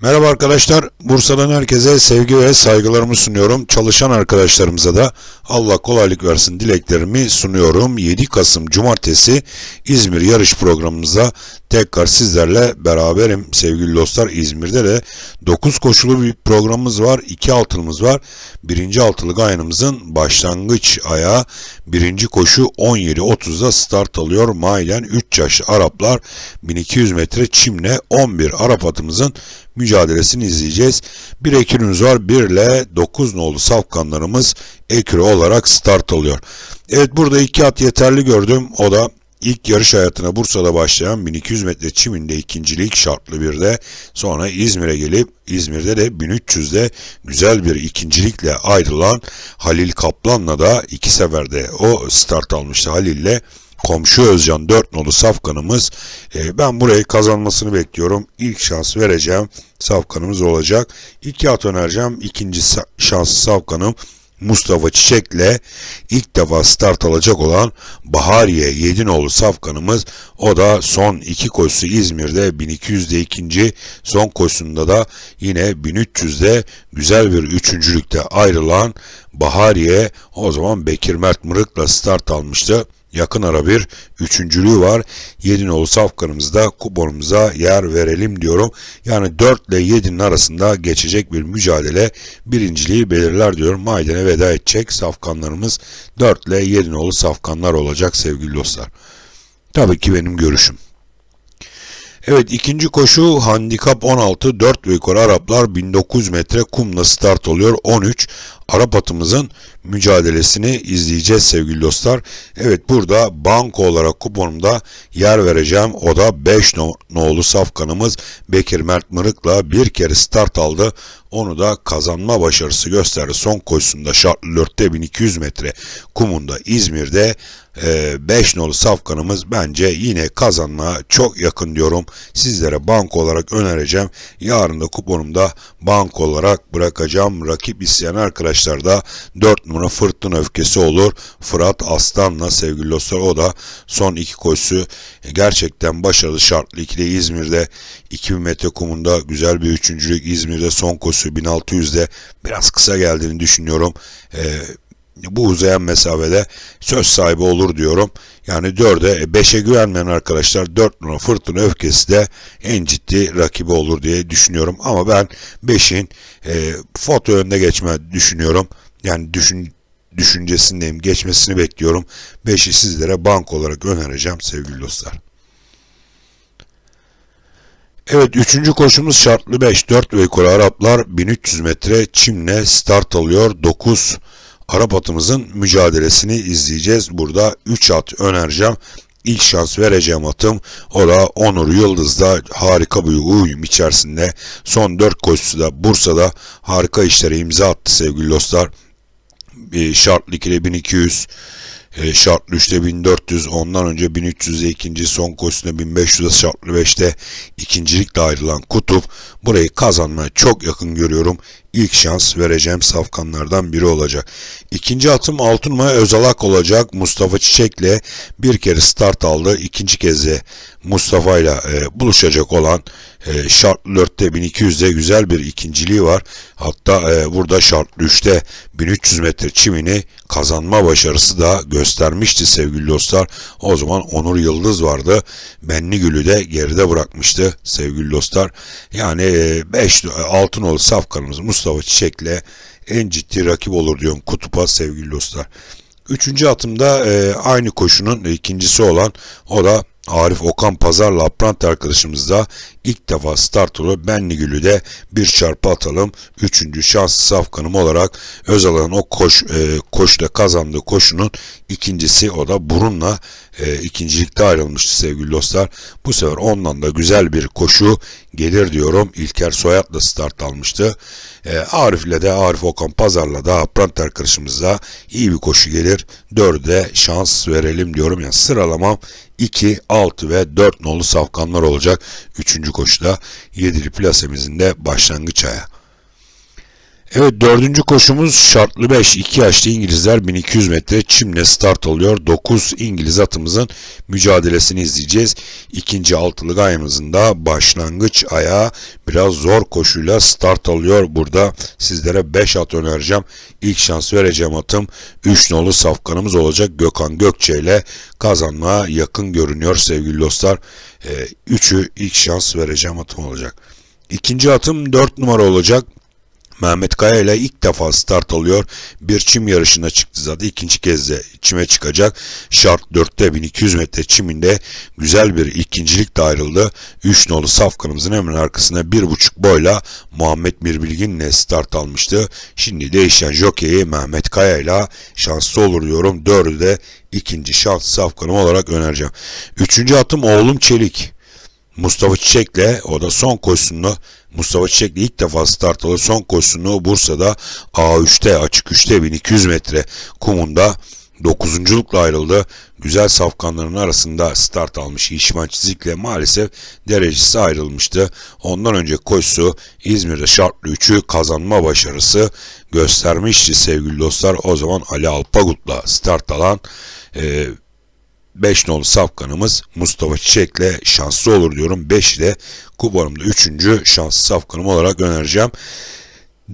Merhaba arkadaşlar. Bursa'dan herkese sevgi ve saygılarımı sunuyorum. Çalışan arkadaşlarımıza da Allah kolaylık versin dileklerimi sunuyorum. 7 Kasım Cumartesi İzmir yarış programımıza tekrar sizlerle beraberim sevgili dostlar. İzmir'de de 9 koşulu bir programımız var. 2 altılımız var. Birinci altılı gayanımızın başlangıç ayağı birinci koşu 17.30'da start alıyor. Mailen 3 yaşlı Araplar 1200 metre çimle 11 Arap atımızın mücadelesini izleyeceğiz. Bir ekürümüz var. 1 ile 9 nolu safkanlarımız ekürü olarak start alıyor. Evet burada iki at yeterli gördüm. O da ilk yarış hayatına Bursa'da başlayan 1200 metre çiminde ikincilik şartlı bir de sonra İzmir'e gelip İzmir'de de 1300'de güzel bir ikincilikle ayrılan Halil Kaplan'la da iki seferde o start almıştı Halil'le komşu Özcan 4 nolu safkanımız. E, ben burayı kazanmasını bekliyorum. İlk şans vereceğim. Safkanımız olacak. İki at önereceğim. İkinci şanslı safkanım Mustafa Çiçek'le ilk defa start alacak olan Bahariye nolu safkanımız o da son iki koşusu İzmir'de 1200'de ikinci son koşusunda da yine 1300'de güzel bir üçüncülükte ayrılan Bahariye o zaman Bekir Mert Mırık'la start almıştı. Yakın ara bir üçüncülüğü var. 7 nolu safkanımızda kuponumuza yer verelim diyorum. Yani 4 ile 7'nin arasında geçecek bir mücadele birinciliği belirler diyorum. Maiden'e veda edecek safkanlarımız 4 ile 7 nolu safkanlar olacak sevgili dostlar. Tabii ki benim görüşüm. Evet ikinci koşu handikap 16 4 ve yukarı Araplar 1900 metre kumla start oluyor 13 Arap atımızın mücadelesini izleyeceğiz sevgili dostlar. Evet burada banko olarak kuponumda yer vereceğim. O da 5 no'lu safkanımız Bekir Mert Mırık'la bir kere start aldı. Onu da kazanma başarısı gösterdi. Son koşusunda şartlı 4'te 1200 metre kumunda İzmir'de 5 e, nolu safkanımız bence yine kazanmaya çok yakın diyorum. Sizlere bank olarak önereceğim. Yarın da kuponumda bank olarak bırakacağım. Rakip isteyen arkadaşlar maçlarda 4 numara fırtın Öfkesi olur. Fırat Aslan'la sevgili dostlar o da son iki koşusu gerçekten başarılı şartlı ikili İzmir'de 2000 metre kumunda güzel bir üçüncülük İzmir'de son koşu 1600'de biraz kısa geldiğini düşünüyorum. Ee, bu uzayan mesafede söz sahibi olur diyorum. Yani 4'e 5'e güvenmeyen arkadaşlar 4 numara fırtına öfkesi de en ciddi rakibi olur diye düşünüyorum. Ama ben 5'in e, foto önüne geçme düşünüyorum. Yani düşün, düşüncesindeyim. Geçmesini bekliyorum. 5'i sizlere bank olarak önereceğim sevgili dostlar. Evet üçüncü koşumuz şartlı 5 4 ve yukarı Araplar 1300 metre çimle start alıyor 9 Arap atımızın mücadelesini izleyeceğiz. Burada 3 at önereceğim. İlk şans vereceğim atım o da Onur Yıldız'da harika bir uyum içerisinde son 4 koşusu da Bursa'da harika işlere imza attı sevgili dostlar. Şartlı ikili 1200 e, şartlı 3'te 1400, ondan önce 1300'e ikinci, son koşusunda 1500'e şartlı 5'te ikincilikle ayrılan Kutup. Burayı kazanmaya çok yakın görüyorum. İlk şans vereceğim safkanlardan biri olacak. İkinci atım Altınmaya Özalak olacak. Mustafa Çiçek'le bir kere start aldı. ikinci kez de Mustafa ile e, buluşacak olan e, şartlı 4'te 1200'de güzel bir ikinciliği var. Hatta e, burada şartlı 3'te 1300 metre çimini kazanma başarısı da göstermişti sevgili dostlar. O zaman Onur Yıldız vardı. Benligül'ü de geride bırakmıştı sevgili dostlar. Yani 5 e, Altınolu safkanımız Mustafa Çiçek'le en ciddi rakip olur diyorum Kutup'a sevgili dostlar. Üçüncü atımda e, aynı koşunun ikincisi olan o da Arif Okan Pazar'la Apranti arkadaşımız da ilk defa Star Tour'u Benligül'ü bir çarpı atalım. Üçüncü şans safkanım olarak Özalan'ın o koş, e, koşuda kazandığı koşunun ikincisi o da Burun'la e, ikincilikte ayrılmıştı sevgili dostlar. Bu sefer ondan da güzel bir koşu gelir diyorum. İlker Soyat'la start almıştı. E, Arif'le de Arif Okan Pazar'la da Apranti arkadaşımız da iyi bir koşu gelir. Dörde şans verelim diyorum. Yani sıralamam 2, 6 ve 4 nolu safkanlar olacak 3. koşuda. 7'li plasemizin de başlangıç ayağı. Evet dördüncü koşumuz şartlı 5. 2 yaşlı İngilizler 1200 metre çimle start oluyor. 9 İngiliz atımızın mücadelesini izleyeceğiz. İkinci altılık ayımızın da başlangıç ayağı biraz zor koşuyla start alıyor. Burada sizlere 5 at önereceğim. İlk şans vereceğim atım 3 nolu safkanımız olacak. Gökhan Gökçe ile kazanmaya yakın görünüyor sevgili dostlar. 3'ü ee, ilk şans vereceğim atım olacak. İkinci atım 4 numara olacak. Mehmet Kaya ile ilk defa start alıyor. Bir çim yarışına çıktı zaten. İkinci kez de çime çıkacak. Şart 4'te 1200 metre çiminde güzel bir ikincilik de ayrıldı. 3 nolu safkanımızın hemen arkasına 1.5 boyla Muhammed Mirbilgin ile start almıştı. Şimdi değişen jokeyi Mehmet Kaya ile şanslı olur diyorum. 4'ü de ikinci şart safkanım olarak önereceğim. Üçüncü atım oğlum Çelik. Mustafa Çiçek'le o da son koşusunu Mustafa Çiçek'le ilk defa startalı Son koşusunu Bursa'da A3'te açık 3'te 1200 metre kumunda dokuzunculukla ayrıldı. Güzel safkanların arasında start almış İşman Çizik'le maalesef derecesi ayrılmıştı. Ondan önce koşusu İzmir'de şartlı 3'ü kazanma başarısı göstermişti sevgili dostlar. O zaman Ali Alpagut'la start alan e, 5 nolu safkanımız Mustafa Çiçek'le şanslı olur diyorum. 5 ile Kuban'ımda 3. şanslı safkanım olarak önereceğim.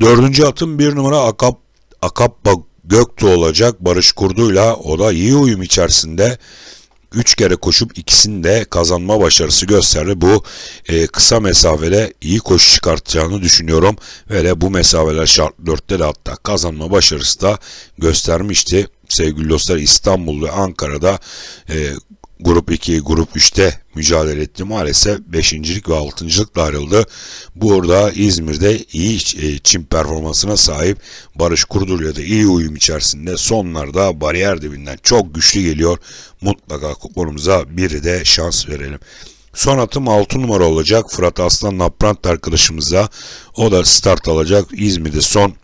4. atım 1 numara Akap, Akappa Göktuğ olacak. Barış Kurdu'yla o da iyi uyum içerisinde. 3 kere koşup ikisini de kazanma başarısı gösterdi. Bu e, kısa mesafede iyi koşu çıkartacağını düşünüyorum. Ve de bu mesafeler şart 4'te de hatta kazanma başarısı da göstermişti sevgili dostlar İstanbul ve Ankara'da e, Grup 2, Grup 3'te mücadele etti. Maalesef 5.lik ve 6.lıkla ayrıldı. Burada İzmir'de iyi e, çim performansına sahip Barış da iyi uyum içerisinde sonlarda bariyer dibinden çok güçlü geliyor. Mutlaka kuponumuza biri de şans verelim. Son atım 6 numara olacak. Fırat Aslan Naprant arkadaşımıza o da start alacak. İzmir'de son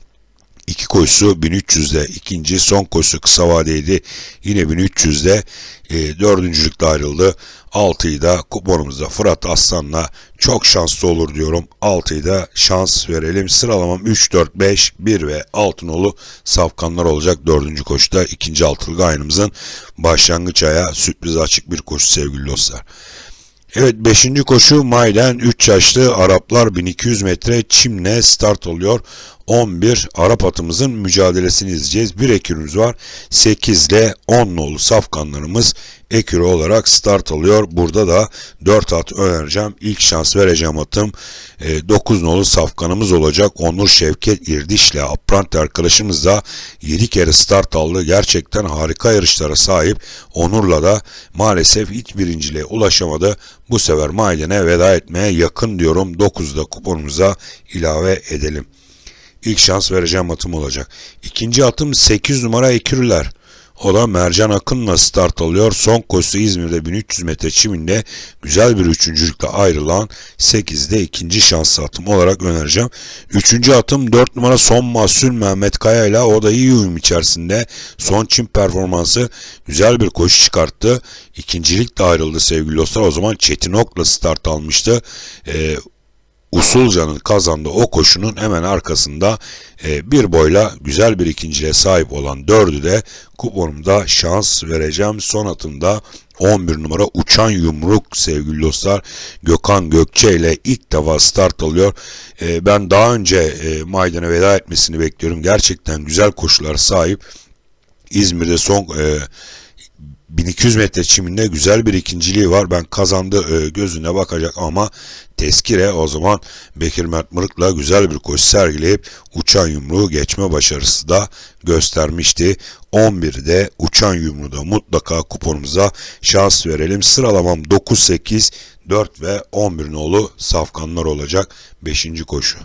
İki koşusu 1300'de. ikinci son koşusu kısa vadeydi. Yine 1300'de e, dördüncülükle ayrıldı. 6'yı da kuponumuzda Fırat Aslan'la çok şanslı olur diyorum. 6'yı da şans verelim. Sıralamam 3, 4, 5, 1 ve Altınolu safkanlar olacak. Dördüncü koşuda ikinci altılık gayrımızın başlangıç aya sürpriz açık bir koşu sevgili dostlar. Evet 5. koşu Mayden 3 yaşlı Araplar 1200 metre Çim'le start oluyor. 11 Arap atımızın mücadelesini izleyeceğiz. Bir ekürümüz var. 8 ile 10 nolu safkanlarımız ekürü olarak start alıyor. Burada da 4 at önereceğim. İlk şans vereceğim atım 9 e, nolu safkanımız olacak. Onur Şevket İrdiş ile Aprant arkadaşımız da 7 kere start aldı. Gerçekten harika yarışlara sahip. Onur'la da maalesef hiç birinciliğe ulaşamadı. Bu sefer Maiden'e veda etmeye yakın diyorum. da kuponumuza ilave edelim. İlk şans vereceğim atım olacak. İkinci atım 8 numara Ekürler. O da Mercan Akın'la start alıyor. Son koşusu İzmir'de 1300 metre çiminde güzel bir üçüncülükle ayrılan 8'de ikinci şans atım olarak önereceğim. Üçüncü atım 4 numara son mahsul Mehmet Kaya ile o da iyi uyum içerisinde. Son çim performansı güzel bir koşu çıkarttı. İkincilik de ayrıldı sevgili dostlar. O zaman Çetin Ok'la start almıştı. Ee, Usulca'nın kazandığı o koşunun hemen arkasında e, bir boyla güzel bir ikinciye sahip olan dördü de kuponumda şans vereceğim. Son atımda 11 numara uçan yumruk sevgili dostlar Gökhan Gökçe ile ilk defa start alıyor. E, ben daha önce e, Maydan'a veda etmesini bekliyorum. Gerçekten güzel koşular sahip. İzmir'de son e, 1200 metre çiminde güzel bir ikinciliği var. Ben kazandı e, gözüne bakacak ama Teskire o zaman Bekir Mert Mırık'la güzel bir koşu sergileyip uçan yumruğu geçme başarısı da göstermişti. 11'de uçan yumruğu da mutlaka kuponumuza şans verelim. Sıralamam 9, 8, 4 ve 11 nolu safkanlar olacak 5. koşu.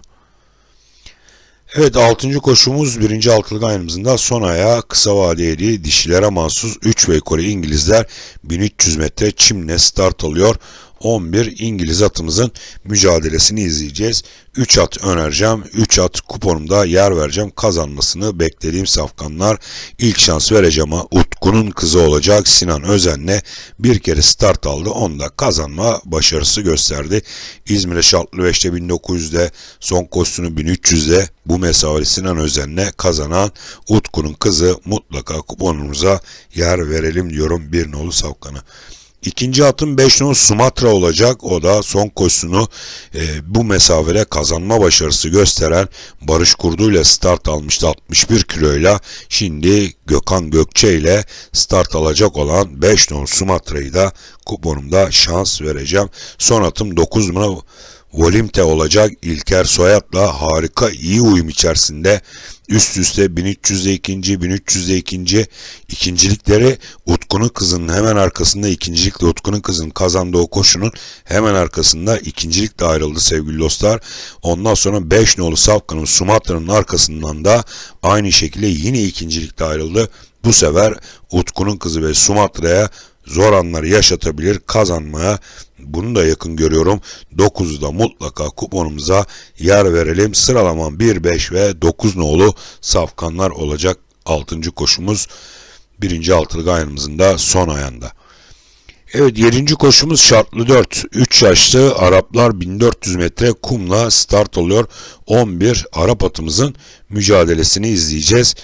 Evet 6. koşumuz 1. altılı gayrımızın da son ayağı kısa vadeli dişilere mahsus 3 ve Kore İngilizler 1300 metre çimle start alıyor. 11 İngiliz atımızın mücadelesini izleyeceğiz. 3 at önereceğim. 3 at kuponumda yer vereceğim. Kazanmasını beklediğim safkanlar İlk şans vereceğim. ama Utku'nun kızı olacak Sinan Özen'le bir kere start aldı. Onda kazanma başarısı gösterdi. İzmir'e şartlı 5'te 1900'de son kostümü 1300'de bu mesafeli Sinan Özen'le kazanan Utku'nun kızı mutlaka kuponumuza yer verelim diyorum bir nolu safkanı. İkinci atım 5 numaralı Sumatra olacak. O da son koşusunu e, bu mesafede kazanma başarısı gösteren Barış Kurdu ile start almıştı 61 kiloyla. Şimdi Gökhan Gökçe ile start alacak olan 5 numaralı Sumatra'yı da kuponumda şans vereceğim. Son atım 9 numaralı Volimte olacak İlker Soyat'la harika iyi uyum içerisinde üst üste 1300'de ikinci, 1300'de ikinci ikincilikleri Utku'nun kızının hemen arkasında ikincilikle Utku'nun kızın kazandığı o koşunun hemen arkasında ikincilikle ayrıldı sevgili dostlar. Ondan sonra 5 nolu Safkan'ın Sumatra'nın arkasından da aynı şekilde yine ikincilikle ayrıldı. Bu sefer Utku'nun kızı ve Sumatra'ya zor anları yaşatabilir kazanmaya bunu da yakın görüyorum. 9'da mutlaka kuponumuza yer verelim. Sıralaman 1, 5 ve 9 nolu safkanlar olacak. 6. koşumuz 1. altılı gayrımızın da son ayında. Evet 7. koşumuz şartlı 4. 3 yaşlı Araplar 1400 metre kumla start oluyor. 11 Arap atımızın mücadelesini izleyeceğiz.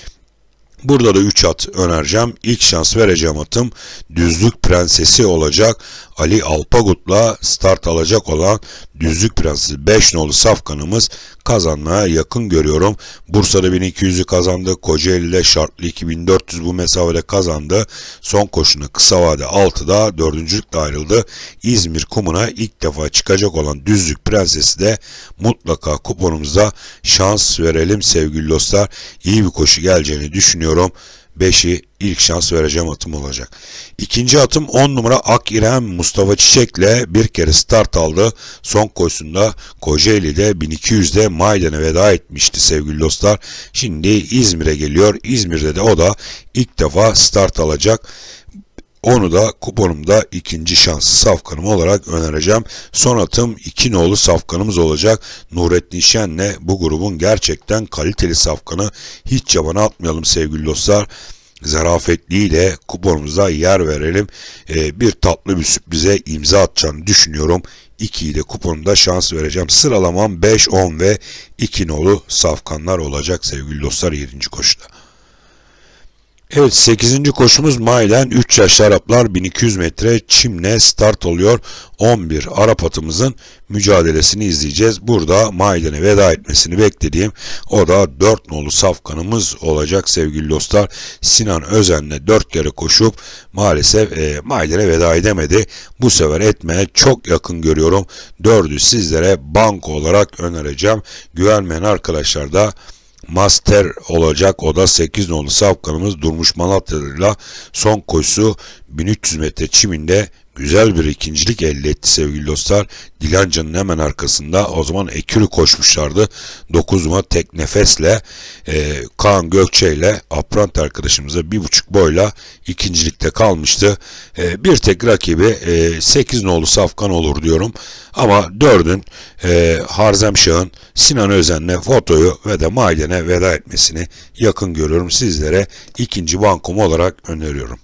Burada da 3 at önereceğim. İlk şans vereceğim atım Düzlük Prensesi olacak. Ali Alpagut'la start alacak olan Düzlük Prensi 5 nolu safkanımız kazanmaya yakın görüyorum. Bursa'da 1200'ü kazandı. Kocaeli'de şartlı 2400 bu mesafede kazandı. Son koşunu kısa vade 6'da 4. ayrıldı. İzmir kumuna ilk defa çıkacak olan Düzlük Prensesi de mutlaka kuponumuzda şans verelim sevgili dostlar. İyi bir koşu geleceğini düşünüyorum. 5'i ilk şans vereceğim atım olacak. İkinci atım 10 numara Ak İrem Mustafa Çiçek'le bir kere start aldı. Son koşusunda Kocaeli'de 1200'de Maydan'a veda etmişti sevgili dostlar. Şimdi İzmir'e geliyor. İzmir'de de o da ilk defa start alacak. Onu da kuponumda ikinci şanslı safkanım olarak önereceğim. Son atım iki nolu safkanımız olacak. Nurettin Şen'le bu grubun gerçekten kaliteli safkanı hiç cabana atmayalım sevgili dostlar zarafetliyle kuponumuza yer verelim. Ee, bir tatlı bir sürprize imza atacağını düşünüyorum. 2 de kuponunda şans vereceğim. Sıralamam 5, 10 ve 2 nolu safkanlar olacak sevgili dostlar 7. koşuda. Evet 8. koşumuz Mayden 3 yaş Araplar 1200 metre çimle start oluyor. 11 Arap atımızın mücadelesini izleyeceğiz. Burada Mayden'e veda etmesini beklediğim o da 4 nolu safkanımız olacak sevgili dostlar. Sinan Özen'le 4 kere koşup maalesef e, Mailen'e veda edemedi. Bu sefer etmeye çok yakın görüyorum. 4'ü sizlere banko olarak önereceğim. Güvenmeyen arkadaşlar da master olacak. O da 8 nolu safkanımız Durmuş Malatya'yla son koşusu 1300 metre çiminde güzel bir ikincilik elde etti sevgili dostlar. Dilanca'nın hemen arkasında o zaman ekürü koşmuşlardı. 9 numara tek nefesle e, Kaan Gökçe ile Aprant arkadaşımıza 1.5 boyla ikincilikte kalmıştı. E, bir tek rakibi e, 8 nolu Safkan olur diyorum. Ama 4'ün e, Harzemşah'ın Sinan Özen'le fotoyu ve de Maiden'e veda etmesini yakın görüyorum. Sizlere ikinci bankum olarak öneriyorum.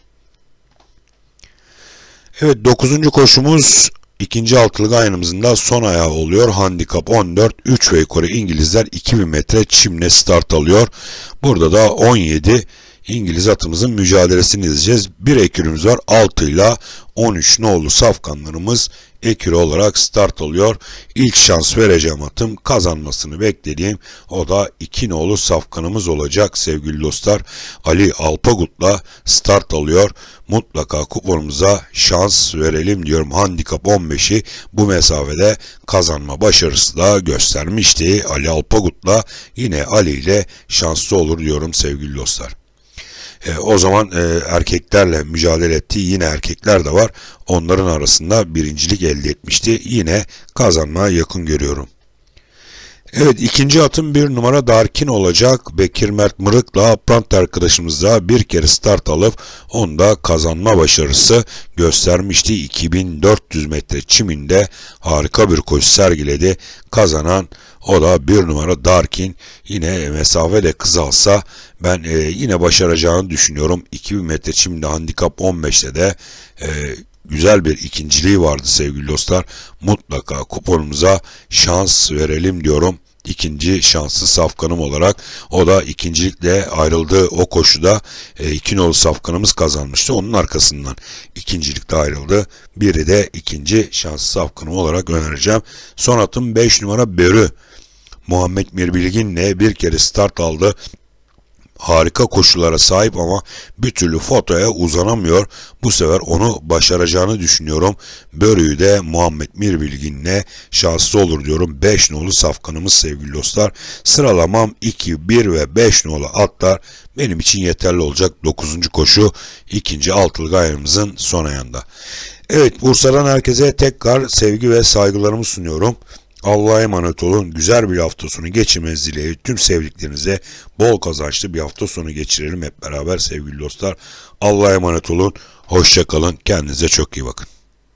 Evet 9. koşumuz ikinci altılı aynımızın da son ayağı oluyor. Handikap 14. 3 ve yukarı İngilizler 2000 metre çimle start alıyor. Burada da 17 İngiliz atımızın mücadelesini izleyeceğiz. Bir ekürümüz var. 6 ile 13 nolu safkanlarımız ekürü olarak start oluyor. İlk şans vereceğim atım kazanmasını beklediğim o da 2 nolu safkanımız olacak sevgili dostlar. Ali Alpagut'la start alıyor. Mutlaka kuponumuza şans verelim diyorum. Handikap 15'i bu mesafede kazanma başarısı da göstermişti. Ali Alpagut'la yine Ali ile şanslı olur diyorum sevgili dostlar. E, o zaman e, erkeklerle mücadele ettiği yine erkekler de var. Onların arasında birincilik elde etmişti. Yine kazanmaya yakın görüyorum. Evet ikinci atım bir numara Darkin olacak. Bekir Mert Mırık'la Aprant arkadaşımızla bir kere start alıp onda kazanma başarısı göstermişti. 2400 metre çiminde harika bir koşu sergiledi. Kazanan o da bir numara Darkin yine mesafede kızalsa ben e, yine başaracağını düşünüyorum. 2000 metre şimdi handikap 15'te de e, güzel bir ikinciliği vardı sevgili dostlar. Mutlaka kuponumuza şans verelim diyorum ikinci şanslı safkanım olarak o da ikincilikle ayrıldı o koşuda e, iki safkanımız kazanmıştı onun arkasından ikincilikte ayrıldı biri de ikinci şanslı safkanım olarak önereceğim son atım 5 numara Berü Muhammed Mirbilgin ne bir kere start aldı. Harika koşulara sahip ama bir türlü fotoya uzanamıyor. Bu sefer onu başaracağını düşünüyorum. Börü'yü de Muhammed Mirbilgin'le şanslı olur diyorum. 5 nolu safkanımız sevgili dostlar. Sıralamam 2, 1 ve 5 nolu atlar benim için yeterli olacak. 9. koşu 2. altılı gayrımızın son ayında. Evet Bursa'dan herkese tekrar sevgi ve saygılarımı sunuyorum. Allah'a emanet olun. Güzel bir hafta sonu geçirmeniz dileğiyle tüm sevdiklerinize bol kazançlı bir hafta sonu geçirelim hep beraber sevgili dostlar. Allah'a emanet olun. Hoşçakalın. Kendinize çok iyi bakın.